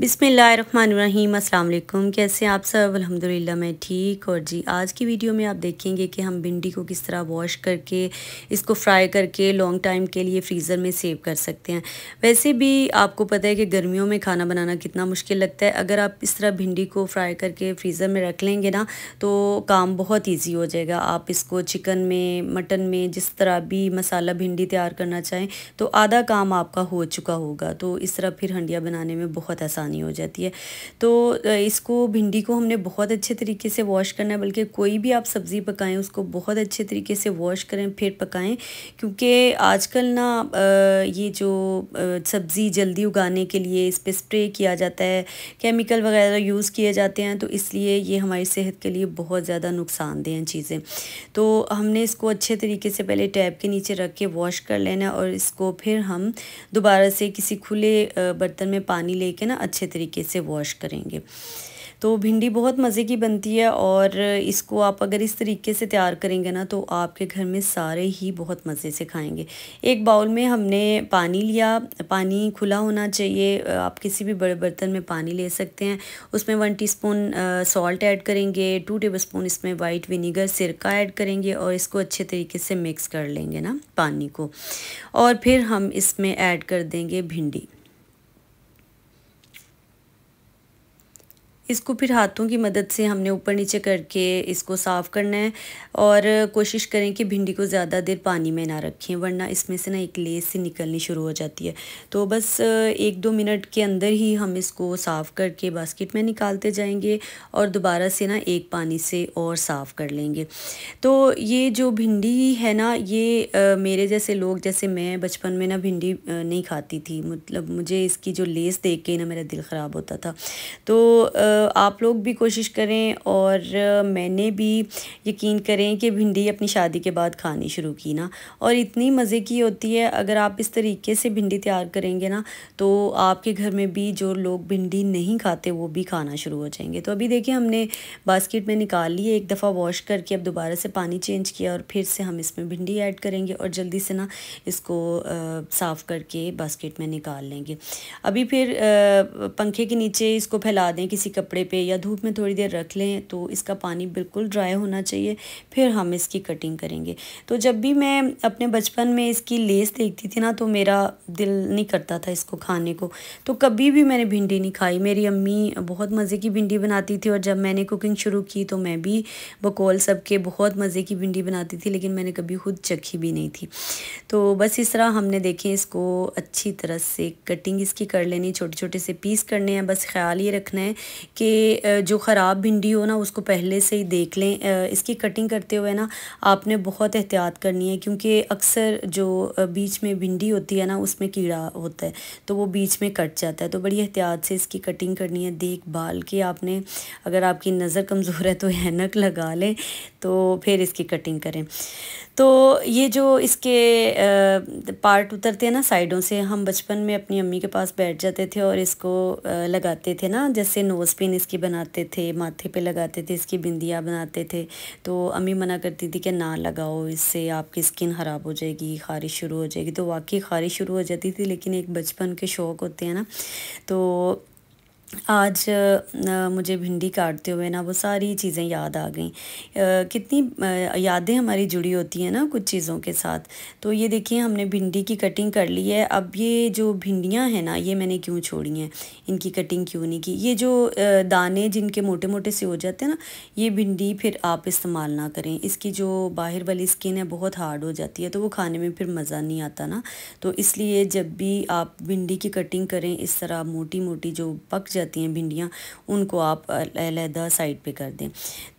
बिसमीम अल्लाम कैसे आप सब अल्हम्दुलिल्लाह मैं ठीक और जी आज की वीडियो में आप देखेंगे कि हम भिंडी को किस तरह वॉश करके इसको फ्राई करके लॉन्ग टाइम के लिए फ्रीज़र में सेव कर सकते हैं वैसे भी आपको पता है कि गर्मियों में खाना बनाना कितना मुश्किल लगता है अगर आप इस तरह भिंडी को फ्राई करके फ्रीज़र में रख लेंगे ना तो काम बहुत ईजी हो जाएगा आप इसको चिकन में मटन में जिस तरह भी मसाला भिंडी तैयार करना चाहें तो आधा काम आपका हो चुका होगा तो इस तरह फिर हंडिया बनाने में बहुत आसान आसानी हो जाती है तो इसको भिंडी को हमने बहुत अच्छे तरीके से वॉश करना है बल्कि कोई भी आप सब्ज़ी पकाएं उसको बहुत अच्छे तरीके से वॉश करें फिर पकाएं क्योंकि आजकल ना ये जो सब्ज़ी जल्दी उगाने के लिए इस पर स्प्रे किया जाता है केमिकल वगैरह यूज़ किए जाते हैं तो इसलिए ये हमारी सेहत के लिए बहुत ज़्यादा नुकसानदेह हैं चीज़ें तो हमने इसको अच्छे तरीके से पहले टैब के नीचे रख के वॉश कर लेना और इसको फिर हम दोबारा से किसी खुले बर्तन में पानी लेके ना अच्छे अच्छे तरीके से वॉश करेंगे तो भिंडी बहुत मज़े की बनती है और इसको आप अगर इस तरीके से तैयार करेंगे ना तो आपके घर में सारे ही बहुत मज़े से खाएंगे एक बाउल में हमने पानी लिया पानी खुला होना चाहिए आप किसी भी बड़े बर्तन में पानी ले सकते हैं उसमें वन टीस्पून सॉल्ट ऐड करेंगे टू टेबलस्पून इसमें वाइट विनीगर सिरका ऐड करेंगे और इसको अच्छे तरीके से मिक्स कर लेंगे ना पानी को और फिर हम इसमें ऐड कर देंगे भिंडी इसको फिर हाथों की मदद से हमने ऊपर नीचे करके इसको साफ़ करना है और कोशिश करें कि भिंडी को ज़्यादा देर पानी में ना रखें वरना इसमें से ना एक लेस से निकलनी शुरू हो जाती है तो बस एक दो मिनट के अंदर ही हम इसको साफ़ करके बास्केट में निकालते जाएंगे और दोबारा से ना एक पानी से और साफ़ कर लेंगे तो ये जो भिंडी है ना ये आ, मेरे जैसे लोग जैसे मैं बचपन में ना भिंडी नहीं खाती थी मतलब मुझे इसकी जो लेस देख के ना मेरा दिल ख़राब होता था तो आ, आप लोग भी कोशिश करें और मैंने भी यकीन करें कि भिंडी अपनी शादी के बाद खानी शुरू की ना और इतनी मज़े की होती है अगर आप इस तरीके से भिंडी तैयार करेंगे ना तो आपके घर में भी जो लोग भिंडी नहीं खाते वो भी खाना शुरू हो जाएंगे तो अभी देखिए हमने बास्केट में निकाल लिए एक दफ़ा वॉश करके अब दोबारा से पानी चेंज किया और फिर से हम इसमें भिंडी ऐड करेंगे और जल्दी से ना इसको साफ़ करके बास्केट में निकाल लेंगे अभी फिर पंखे के नीचे इसको फैला दें किसी कप कपड़े पे या धूप में थोड़ी देर रख लें तो इसका पानी बिल्कुल ड्राई होना चाहिए फिर हम इसकी कटिंग करेंगे तो जब भी मैं अपने बचपन में इसकी लेस देखती थी ना तो मेरा दिल नहीं करता था इसको खाने को तो कभी भी मैंने भिंडी नहीं खाई मेरी अम्मी बहुत मज़े की भिंडी बनाती थी और जब मैंने कुकिंग शुरू की तो मैं भी बकौल सब के बहुत मज़े की भिंडी बनाती थी लेकिन मैंने कभी खुद चखी भी नहीं थी तो बस इस तरह हमने देखें इसको अच्छी तरह से कटिंग इसकी कर लेनी छोटे छोटे से पीस करने हैं बस ख्याल ये रखना है कि जो ख़राब भिंडी हो ना उसको पहले से ही देख लें इसकी कटिंग करते हुए ना आपने बहुत एहतियात करनी है क्योंकि अक्सर जो बीच में भिंडी होती है ना उसमें कीड़ा होता है तो वो बीच में कट जाता है तो बड़ी एहतियात से इसकी कटिंग करनी है देखभाल के आपने अगर आपकी नज़र कमज़ोर है तो ऐनक लगा लें तो फिर इसकी कटिंग करें तो ये जो इसके पार्ट उतरते हैं ना साइडों से हम बचपन में अपनी अम्मी के पास बैठ जाते थे और इसको लगाते थे ना जैसे नोज़ पिन इसकी बनाते थे माथे पे लगाते थे इसकी बिंदियाँ बनाते थे तो अम्मी मना करती थी कि ना लगाओ इससे आपकी स्किन ख़राब हो जाएगी खारिश शुरू हो जाएगी तो वाकई खारिश शुरू हो जाती थी लेकिन एक बचपन के शौक़ होते हैं ना तो आज मुझे भिंडी काटते हुए ना वो सारी चीज़ें याद आ गई कितनी यादें हमारी जुड़ी होती हैं ना कुछ चीज़ों के साथ तो ये देखिए हमने भिंडी की कटिंग कर ली है अब ये जो भिंडियां हैं ना ये मैंने क्यों छोड़ी हैं इनकी कटिंग क्यों नहीं की ये जो दाने जिनके मोटे मोटे से हो जाते हैं ना ये भिंडी फिर आप इस्तेमाल ना करें इसकी जो बाहर वाली स्किन है बहुत हार्ड हो जाती है तो वो खाने में फिर मज़ा नहीं आता ना तो इसलिए जब भी आप भिंडी की कटिंग करें इस तरह मोटी मोटी जो पक जाती हैं भिंडियाँ उनको आप आपदा साइड पे कर दें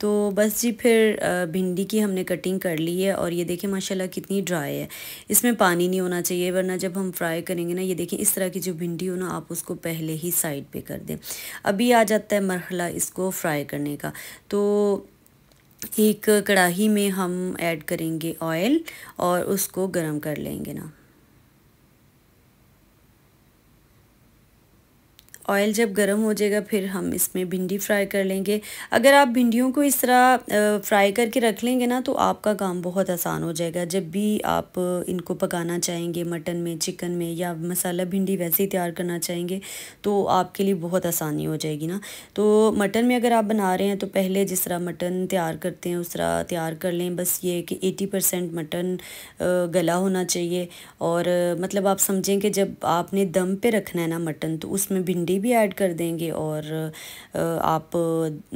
तो बस जी फिर भिंडी की हमने कटिंग कर ली है और ये देखें माशाल्लाह कितनी ड्राई है इसमें पानी नहीं होना चाहिए वरना जब हम फ्राई करेंगे ना ये देखें इस तरह की जो भिंडी हो ना आप उसको पहले ही साइड पर कर दें अभी आ जाता है मरहला इसको फ्राई करने का तो एक कढ़ाही में हम ऐड करेंगे ऑयल और उसको गरम कर लेंगे ना ऑयल जब गर्म हो जाएगा फिर हम इसमें भिंडी फ्राई कर लेंगे अगर आप भिंडियों को इस तरह फ्राई करके रख लेंगे ना तो आपका काम बहुत आसान हो जाएगा जब भी आप इनको पकाना चाहेंगे मटन में चिकन में या मसाला भिंडी वैसे ही तैयार करना चाहेंगे तो आपके लिए बहुत आसानी हो जाएगी ना तो मटन में अगर आप बना रहे हैं तो पहले जिस तरह मटन तैयार करते हैं उस तरह तैयार कर लें बस ये कि एटी परसेंट मटन गला होना चाहिए और मतलब आप समझें कि जब आपने दम पर रखना है ना मटन तो उसमें भिंडी भी ऐड कर देंगे और आप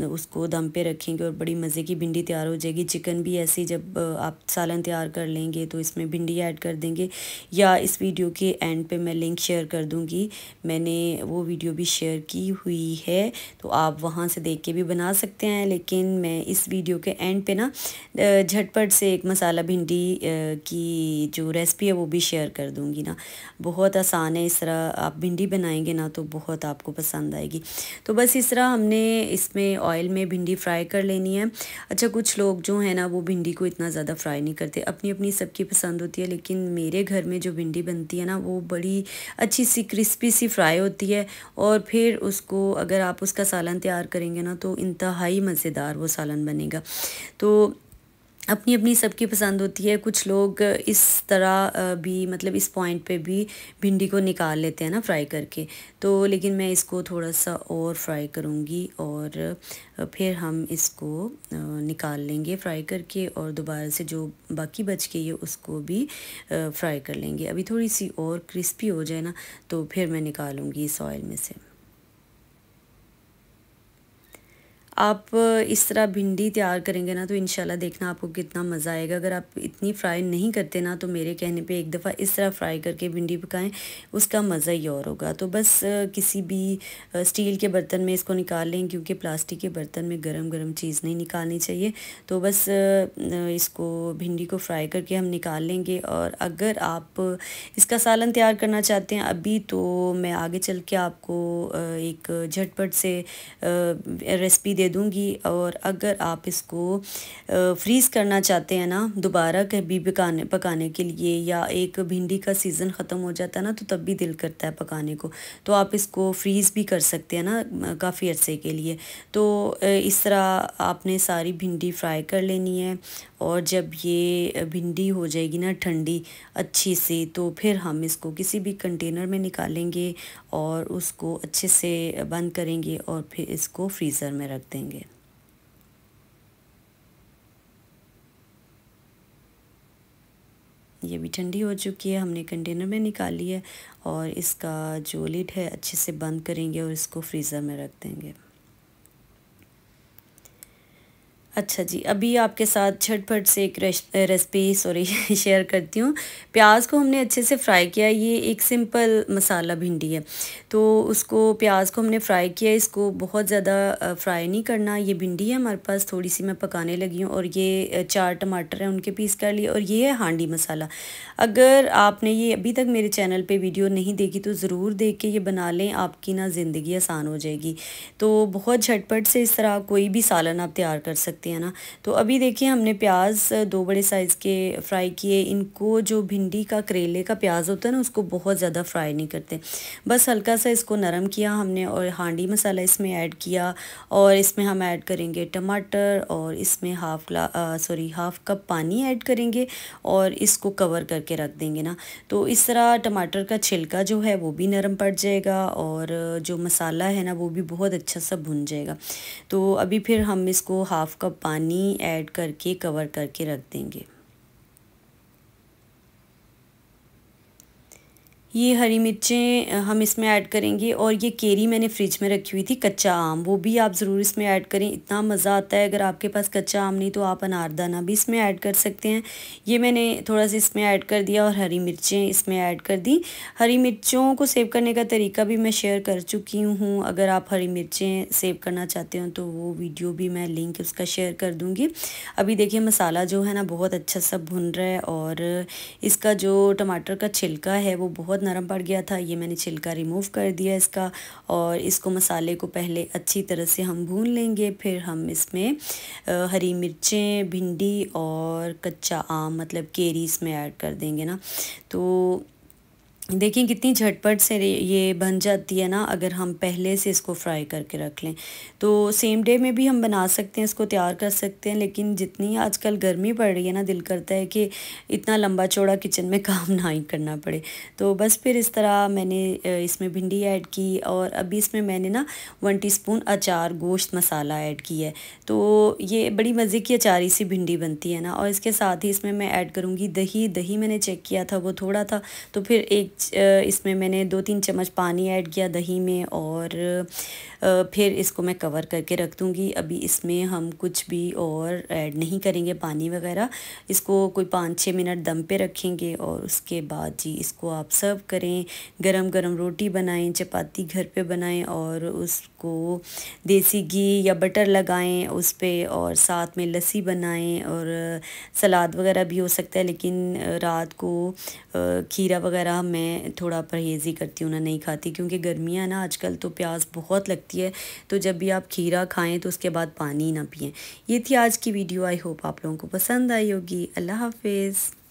उसको दम पे रखेंगे और बड़ी मज़े की भिंडी तैयार हो जाएगी चिकन भी ऐसी जब आप सालन तैयार कर लेंगे तो इसमें भिंडी ऐड कर देंगे या इस वीडियो के एंड पे मैं लिंक शेयर कर दूँगी मैंने वो वीडियो भी शेयर की हुई है तो आप वहाँ से देख के भी बना सकते हैं लेकिन मैं इस वीडियो के एंड पे ना झटपट से एक मसाला भिंडी की जो रेसिपी है वो भी शेयर कर दूँगी ना बहुत आसान है इस तरह आप भिंडी बनाएंगे ना तो बहुत आप आपको पसंद आएगी तो बस इस तरह हमने इसमें ऑयल में भिंडी फ्राई कर लेनी है अच्छा कुछ लोग जो है ना वो भिंडी को इतना ज़्यादा फ्राई नहीं करते अपनी अपनी सबकी पसंद होती है लेकिन मेरे घर में जो भिंडी बनती है ना वो बड़ी अच्छी सी क्रिस्पी सी फ्राई होती है और फिर उसको अगर आप उसका सालन तैयार करेंगे ना तो इंतहाई मज़ेदार वो सालन बनेगा तो अपनी अपनी सबकी पसंद होती है कुछ लोग इस तरह भी मतलब इस पॉइंट पे भी भिंडी को निकाल लेते हैं ना फ्राई करके तो लेकिन मैं इसको थोड़ा सा और फ्राई करूँगी और फिर हम इसको निकाल लेंगे फ्राई करके और दोबारा से जो बाकी बच गई है उसको भी फ्राई कर लेंगे अभी थोड़ी सी और क्रिस्पी हो जाए ना तो फिर मैं निकालूँगी इस ऑयल में से आप इस तरह भिंडी तैयार करेंगे ना तो इन देखना आपको कितना मज़ा आएगा अगर आप इतनी फ्राई नहीं करते ना तो मेरे कहने पे एक दफ़ा इस तरह फ्राई करके भिंडी पकाएं उसका मज़ा ही और होगा तो बस किसी भी स्टील के बर्तन में इसको निकाल लें क्योंकि प्लास्टिक के बर्तन में गरम गरम चीज़ नहीं निकालनी चाहिए तो बस इसको भिंडी को फ्राई करके हम निकाल लेंगे और अगर आप इसका सालन तैयार करना चाहते हैं अभी तो मैं आगे चल के आपको एक झटपट से रेसिपी दे दूँगी और अगर आप इसको फ्रीज़ करना चाहते हैं ना दोबारा कभी पकाने पकाने के लिए या एक भिंडी का सीज़न ख़त्म हो जाता है ना तो तब भी दिल करता है पकाने को तो आप इसको फ्रीज़ भी कर सकते हैं ना काफ़ी अर्से के लिए तो इस तरह आपने सारी भिंडी फ्राई कर लेनी है और जब ये भिंडी हो जाएगी ना ठंडी अच्छी से तो फिर हम इसको किसी भी कंटेनर में निकालेंगे और उसको अच्छे से बंद करेंगे और फिर इसको फ्रीज़र में रख देंगे देंगे ये भी ठंडी हो चुकी है हमने कंटेनर में निकाली है और इसका जो लिड है अच्छे से बंद करेंगे और इसको फ्रीज़र में रख देंगे अच्छा जी अभी आपके साथ झटपट से एक रेसिपी सॉरी शेयर करती हूँ प्याज को हमने अच्छे से फ्राई किया ये एक सिंपल मसाला भिंडी है तो उसको प्याज को हमने फ्राई किया इसको बहुत ज़्यादा फ्राई नहीं करना ये भिंडी है हमारे पास थोड़ी सी मैं पकाने लगी हूँ और ये चार टमाटर हैं उनके पीस कर लिए और ये है हांडी मसाला अगर आपने ये अभी तक मेरे चैनल पर वीडियो नहीं देखी तो ज़रूर देख के ये बना लें आपकी ना ज़िंदगी आसान हो जाएगी तो बहुत झटपट से इस तरह कोई भी सालन आप तैयार कर सकते सकते हैं ना तो अभी देखिए हमने प्याज दो बड़े साइज़ के फ्राई किए इनको जो भिंडी का करेले का प्याज होता है ना उसको बहुत ज़्यादा फ्राई नहीं करते बस हल्का सा इसको नरम किया हमने और हांडी मसाला इसमें ऐड किया और इसमें हम ऐड करेंगे टमाटर और इसमें half glass sorry half cup पानी ऐड करेंगे और इसको कवर करके रख देंगे ना तो इस तरह टमाटर का छिलका जो है वो भी नरम पड़ जाएगा और जो मसाला है ना वो भी बहुत अच्छा सा भुन जाएगा तो अभी फिर हम इसको हाफ कप पानी ऐड करके कवर करके रख देंगे ये हरी मिर्चें हम इसमें ऐड करेंगे और ये केरी मैंने फ्रिज में रखी हुई थी कच्चा आम वो भी आप ज़रूर इसमें ऐड करें इतना मज़ा आता है अगर आपके पास कच्चा आम नहीं तो आप अनारदाना भी इसमें ऐड कर सकते हैं ये मैंने थोड़ा सा इसमें ऐड कर दिया और हरी मिर्चें इसमें ऐड कर दी हरी मिर्चों को सेव करने का तरीका भी मैं शेयर कर चुकी हूँ अगर आप हरी मिर्चें सेव करना चाहते हो तो वो वीडियो भी मैं लिंक उसका शेयर कर दूँगी अभी देखिए मसाला जो है ना बहुत अच्छा सा भुन रहा है और इसका जो टमाटर का छिलका है वो बहुत नरम पड़ गया था ये मैंने छिलका रिमूव कर दिया इसका और इसको मसाले को पहले अच्छी तरह से हम भून लेंगे फिर हम इसमें हरी मिर्चें भिंडी और कच्चा आम मतलब केरी इसमें ऐड कर देंगे ना तो देखिए कितनी झटपट से ये बन जाती है ना अगर हम पहले से इसको फ्राई करके रख लें तो सेम डे में भी हम बना सकते हैं इसको तैयार कर सकते हैं लेकिन जितनी आजकल गर्मी पड़ रही है ना दिल करता है कि इतना लंबा चौड़ा किचन में काम ना ही करना पड़े तो बस फिर इस तरह मैंने इसमें भिंडी ऐड की और अभी इसमें मैंने ना वन टी अचार गोश्त मसाला ऐड किया है तो ये बड़ी मज़े की अचारी सी भिंडी बनती है ना और इसके साथ ही इसमें मैं ऐड करूँगी दही दही मैंने चेक किया था वो थोड़ा था तो फिर एक इसमें मैंने दो तीन चम्मच पानी ऐड किया दही में और फिर इसको मैं कवर करके रख दूँगी अभी इसमें हम कुछ भी और ऐड नहीं करेंगे पानी वगैरह इसको कोई पाँच छः मिनट दम पे रखेंगे और उसके बाद जी इसको आप सर्व करें गरम गरम रोटी बनाएं चपाती घर पे बनाएं और उसको देसी घी या बटर लगाएं उस पर और साथ में लस्सी बनाएं और सलाद वगैरह भी हो सकता है लेकिन रात को खीरा वगैरह मैं मैं थोड़ा परहेज़ ही करती हूँ ना नहीं खाती क्योंकि गर्मियाँ ना आजकल तो प्याज बहुत लगती है तो जब भी आप खीरा खाएँ तो उसके बाद पानी ना पिए ये थी आज की वीडियो आई होप आप लोगों को पसंद आई होगी अल्लाह हाफिज़